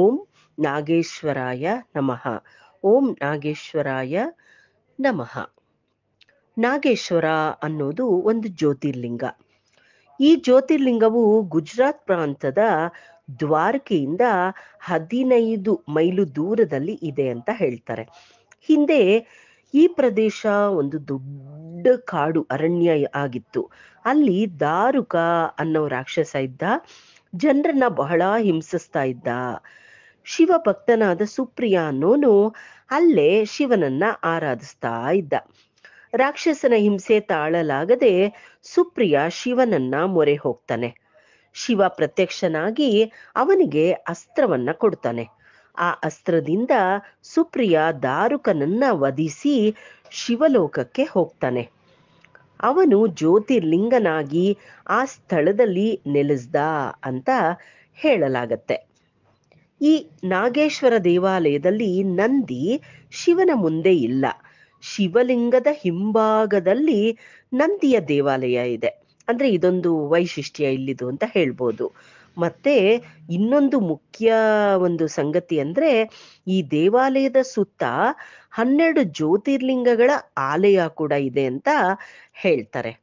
ಓಂ ನಾಗೇಶ್ವರಾಯ ನಮಃ ಓಂ ನಾಗೇಶ್ವರಾಯ ನಮಃ ನಾಗೇಶ್ವರ ಅನ್ನೋದು ಒಂದು ಜ್ಯೋತಿರ್ಲಿಂಗ ಈ ಜ್ಯೋತಿರ್ಲಿಂಗವು ಗುಜರಾತ್ ಪ್ರಾಂತದ ದ್ವಾರಕೆಯಿಂದ ಹದಿನೈದು ಮೈಲು ದೂರದಲ್ಲಿ ಇದೆ ಅಂತ ಹೇಳ್ತಾರೆ ಹಿಂದೆ ಈ ಪ್ರದೇಶ ಒಂದು ದೊಡ್ಡ ಕಾಡು ಅರಣ್ಯ ಆಗಿತ್ತು ಅಲ್ಲಿ ದಾರುಕ ಅನ್ನೋ ರಾಕ್ಷಸ ಇದ್ದ ಜನರನ್ನ ಬಹಳ ಹಿಂಸಿಸ್ತಾ ಇದ್ದ ಶಿವ ಭಕ್ತನಾದ ಸುಪ್ರಿಯ ಅನ್ನೋನು ಅಲ್ಲೇ ಶಿವನನ್ನ ಆರಾಧಿಸ್ತಾ ಇದ್ದ ರಾಕ್ಷಸನ ಹಿಂಸೆ ತಾಳಲಾಗದೆ ಸುಪ್ರಿಯ ಶಿವನನ್ನ ಮೊರೆ ಹೋಗ್ತಾನೆ ಶಿವ ಪ್ರತ್ಯಕ್ಷನಾಗಿ ಅವನಿಗೆ ಅಸ್ತ್ರವನ್ನ ಕೊಡ್ತಾನೆ ಆ ಅಸ್ತ್ರದಿಂದ ಸುಪ್ರಿಯ ದಾರುಕನನ್ನ ವಧಿಸಿ ಶಿವಲೋಕಕ್ಕೆ ಹೋಗ್ತಾನೆ ಅವನು ಜ್ಯೋತಿರ್ಲಿಂಗನಾಗಿ ಆ ಸ್ಥಳದಲ್ಲಿ ನೆಲೆಸ್ದ ಅಂತ ಹೇಳಲಾಗತ್ತೆ ಈ ನಾಗೇಶ್ವರ ದೇವಾಲಯದಲ್ಲಿ ನಂದಿ ಶಿವನ ಮುಂದೆ ಇಲ್ಲ ಶಿವಲಿಂಗದ ಹಿಂಭಾಗದಲ್ಲಿ ನಂದಿಯ ದೇವಾಲಯ ಇದೆ ಅಂದ್ರೆ ಇದೊಂದು ವೈಶಿಷ್ಟ್ಯ ಇಲ್ಲಿದು ಅಂತ ಹೇಳ್ಬೋದು ಮತ್ತೆ ಇನ್ನೊಂದು ಮುಖ್ಯ ಒಂದು ಸಂಗತಿ ಅಂದ್ರೆ ಈ ದೇವಾಲಯದ ಸುತ್ತ ಹನ್ನೆರಡು ಜ್ಯೋತಿರ್ಲಿಂಗಗಳ ಆಲಯ ಕೂಡ ಇದೆ ಅಂತ ಹೇಳ್ತಾರೆ